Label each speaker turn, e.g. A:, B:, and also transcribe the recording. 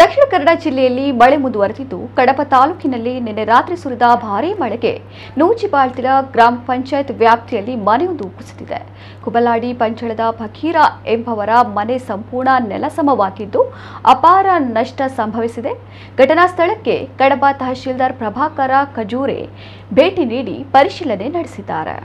A: ದಕ್ಷಿಣ ಕನ್ನಡ ಜಿಲ್ಲೆಯಲ್ಲಿ ಮಳೆ ಮುಂದುವರೆದಿದ್ದು ಕಡಪ ತಾಲೂಕಿನಲ್ಲಿ ನಿನ್ನೆ ರಾತ್ರಿ ಸುರಿದ ಭಾರೀ ಮಳೆಗೆ ನೂಚಿಬಾಳ್ತಿರ ಗ್ರಾಮ ಪಂಚಾಯತ್ ವ್ಯಾಪ್ತಿಯಲ್ಲಿ ಮನೆಯೊಂದು ಕುಸಿದಿದೆ ಕುಬಲಾಡಿ ಪಂಚಳದ ಫಕೀರ ಎಂಬವರ ಮನೆ ಸಂಪೂರ್ಣ ನೆಲಸಮವಾಗಿದ್ದು ಅಪಾರ ನಷ್ಟ ಸಂಭವಿಸಿದೆ ಘಟನಾ ಸ್ಥಳಕ್ಕೆ ಕಡಬ ತಹಶೀಲ್ದಾರ್ ಪ್ರಭಾಕರ ಖಜೂರೆ ಭೇಟಿ ನೀಡಿ ಪರಿಶೀಲನೆ ನಡೆಸಿದ್ದಾರೆ